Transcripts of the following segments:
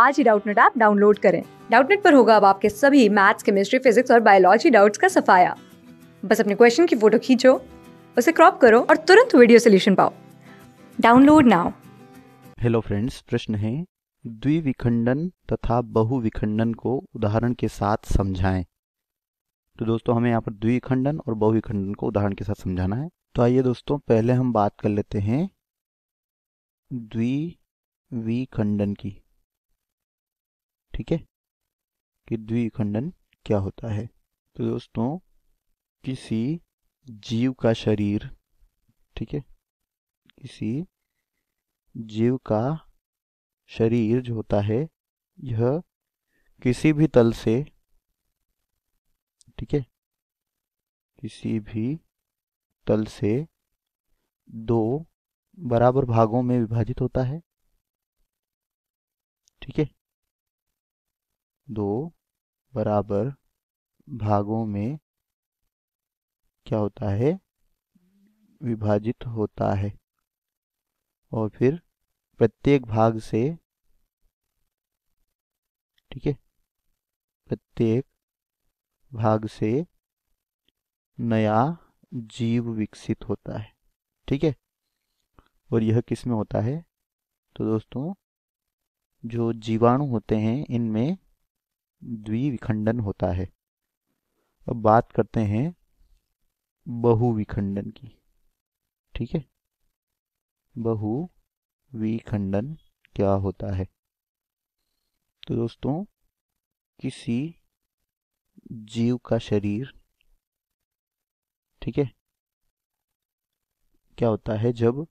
आज ही Doubtnut app download करें डाउटनेट पर होगा अब आपके सभी मैथ्स केमिस्ट्री फिजिक्स और बायोलॉजी डाउट्स का सफाया बस अपने क्वेश्चन की फोटो खींचो उसे क्रॉप करो और तुरंत वीडियो सोल्यूशन पाओ डाउनलोड नाउ हेलो फ्रेंड्स प्रश्न है द्विविखंडन तथा बहुविखंडन को उदाहरण के साथ समझाएं तो दोस्तों हमें यहाँ पर द्विखंडन और बहुविखंडन को उदाहरण के साथ समझाना है तो आइए दोस्तों पहले हम बात कर लेते हैं द्विविखंडन की ठीक है कि द्विखंडन क्या होता है तो दोस्तों किसी जीव का शरीर ठीक है किसी जीव का शरीर जो होता है यह किसी भी तल से ठीक है किसी भी तल से दो बराबर भागों में विभाजित होता है ठीक है दो बराबर भागों में क्या होता है विभाजित होता है और फिर प्रत्येक भाग से ठीक है प्रत्येक भाग से नया जीव विकसित होता है ठीक है और यह किस में होता है तो दोस्तों जो जीवाणु होते हैं इनमें द्विविखंडन होता है अब बात करते हैं बहुविखंडन की ठीक है बहुविखंडन क्या होता है तो दोस्तों किसी जीव का शरीर ठीक है क्या होता है जब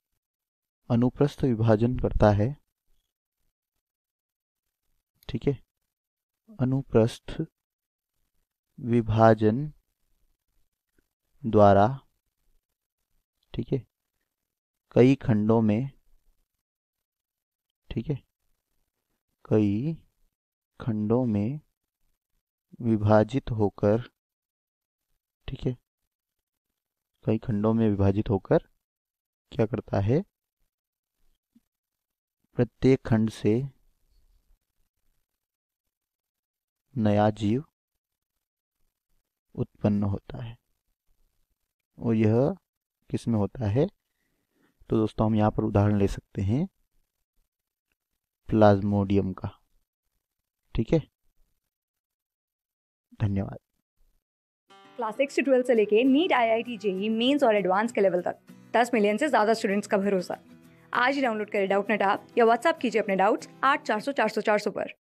अनुप्रस्थ विभाजन करता है ठीक है अनुप्रस्थ विभाजन द्वारा ठीक है कई खंडों में ठीक है कई खंडों में विभाजित होकर ठीक है कई खंडों में विभाजित होकर क्या करता है प्रत्येक खंड से नया जीव उत्पन्न होता है और यह किस में होता है तो दोस्तों हम यहाँ पर उदाहरण ले सकते हैं प्लाज्मोडियम का ठीक है धन्यवाद क्लास सिक्स से ट्वेल्थ से लेके NEET I I T JEE mains और एडवांस के लेवल तक दस मिलियन से ज़्यादा स्टूडेंट्स का भरोसा आज ही डाउनलोड करें डाउट नेट आप या व्हाट्सअप कीजिए अपने डाउट्स आठ चार सौ चार सौ चार सौ पर